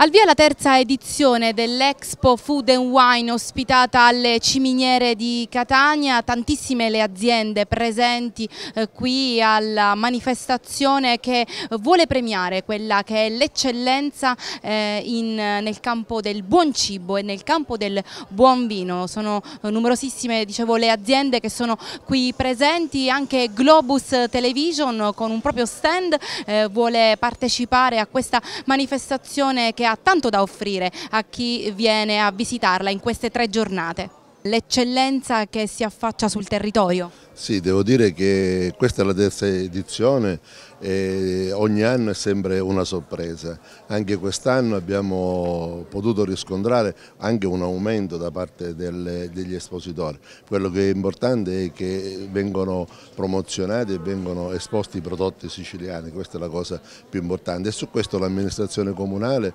Al via la terza edizione dell'Expo Food and Wine ospitata alle ciminiere di Catania, tantissime le aziende presenti eh, qui alla manifestazione che vuole premiare quella che è l'eccellenza eh, nel campo del buon cibo e nel campo del buon vino. Sono numerosissime dicevo, le aziende che sono qui presenti, anche Globus Television con un proprio stand eh, vuole partecipare a questa manifestazione che ha ha tanto da offrire a chi viene a visitarla in queste tre giornate l'eccellenza che si affaccia sul territorio? Sì, devo dire che questa è la terza edizione e ogni anno è sempre una sorpresa. Anche quest'anno abbiamo potuto riscontrare anche un aumento da parte delle, degli espositori. Quello che è importante è che vengono promozionati e vengono esposti i prodotti siciliani, questa è la cosa più importante e su questo l'amministrazione comunale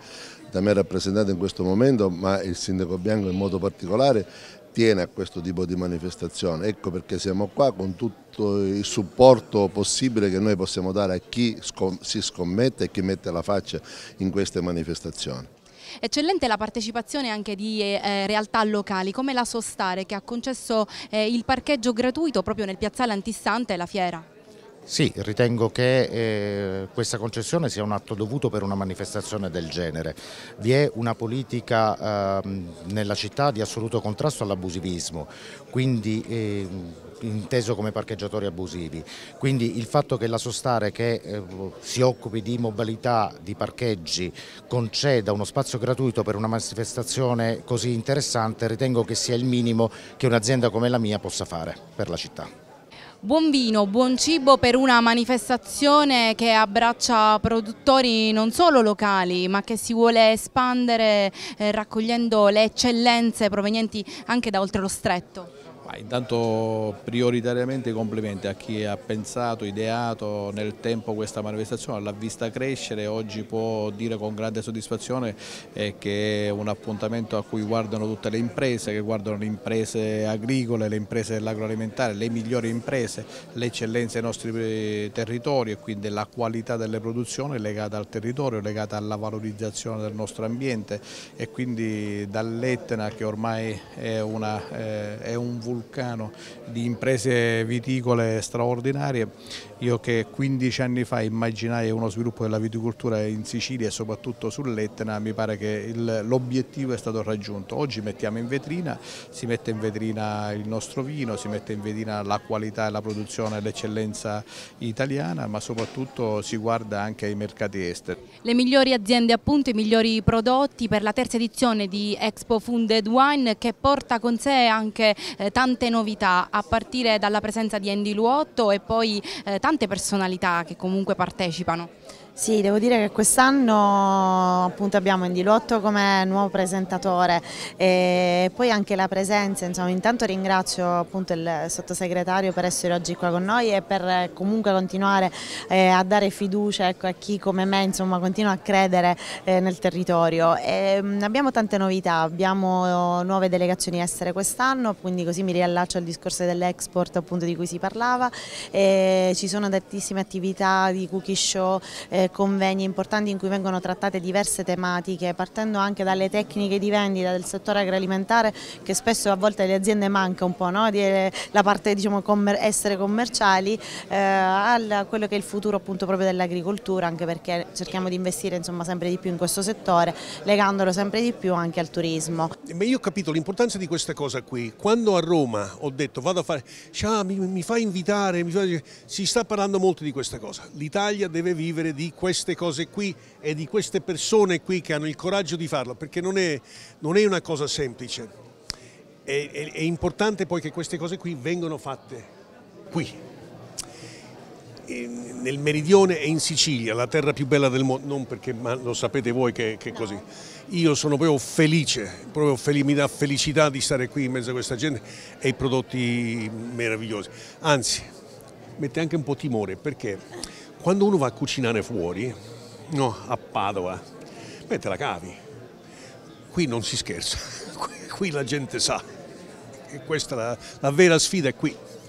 da me rappresentata in questo momento, ma il sindaco Bianco in modo particolare, appartiene a questo tipo di manifestazione. Ecco perché siamo qua con tutto il supporto possibile che noi possiamo dare a chi si scommette e chi mette la faccia in queste manifestazioni. Eccellente la partecipazione anche di eh, eh realtà locali come la Sostare che ha concesso eh, il parcheggio gratuito proprio nel piazzale antistante la fiera. Sì, ritengo che eh, questa concessione sia un atto dovuto per una manifestazione del genere. Vi è una politica eh, nella città di assoluto contrasto all'abusivismo, quindi eh, inteso come parcheggiatori abusivi. Quindi il fatto che la Sostare che eh, si occupi di mobilità, di parcheggi, conceda uno spazio gratuito per una manifestazione così interessante ritengo che sia il minimo che un'azienda come la mia possa fare per la città. Buon vino, buon cibo per una manifestazione che abbraccia produttori non solo locali ma che si vuole espandere eh, raccogliendo le eccellenze provenienti anche da oltre lo stretto. Ma intanto prioritariamente complimenti a chi ha pensato, ideato nel tempo questa manifestazione, l'ha vista crescere, oggi può dire con grande soddisfazione eh, che è un appuntamento a cui guardano tutte le imprese, che guardano le imprese agricole, le imprese dell'agroalimentare, le migliori imprese, l'eccellenza dei nostri eh, territori e quindi la qualità delle produzioni legata al territorio, legata alla valorizzazione del nostro ambiente e quindi dall'Etna che ormai è, una, eh, è un vulcano vulcano di imprese viticole straordinarie. Io che 15 anni fa immaginai uno sviluppo della viticoltura in Sicilia e soprattutto sull'Etna, mi pare che l'obiettivo è stato raggiunto. Oggi mettiamo in vetrina, si mette in vetrina il nostro vino, si mette in vetrina la qualità e la produzione e l'eccellenza italiana, ma soprattutto si guarda anche ai mercati esteri. Le migliori aziende appunto, i migliori prodotti per la terza edizione di Expo Funded Wine che porta con sé anche eh, tanti tante novità a partire dalla presenza di Andy Luotto e poi eh, tante personalità che comunque partecipano. Sì, devo dire che quest'anno abbiamo Endilotto come nuovo presentatore e poi anche la presenza, insomma, intanto ringrazio il sottosegretario per essere oggi qua con noi e per eh, comunque continuare eh, a dare fiducia ecco, a chi come me insomma, continua a credere eh, nel territorio. E, ehm, mh, abbiamo tante novità, abbiamo eh, nuove delegazioni estere quest'anno, quindi così mi riallaccio al discorso dell'export di cui si parlava, e eh, ci sono tantissime attività di cookie show. Eh, eh, convegni importanti in cui vengono trattate diverse tematiche, partendo anche dalle tecniche di vendita del settore agroalimentare che spesso a volte le aziende manca un po', no? di, eh, la parte diciamo, commer essere commerciali, eh, a quello che è il futuro appunto proprio dell'agricoltura, anche perché cerchiamo di investire insomma, sempre di più in questo settore, legandolo sempre di più anche al turismo. Beh, io ho capito l'importanza di questa cosa qui, quando a Roma ho detto vado a fare, ah, mi, mi, fa invitare, mi fa... si sta parlando molto di questa cosa, l'Italia deve vivere di di queste cose qui e di queste persone qui che hanno il coraggio di farlo, perché non è, non è una cosa semplice. È, è, è importante poi che queste cose qui vengano fatte qui nel meridione e in Sicilia, la terra più bella del mondo, non perché ma lo sapete voi che, è così. Io sono proprio felice, proprio fel mi dà felicità di stare qui in mezzo a questa gente e i prodotti meravigliosi. Anzi, mette anche un po' timore perché quando uno va a cucinare fuori, no, a Padova, beh te la cavi. Qui non si scherza, qui, la gente sa. E questa la, la vera sfida è qui.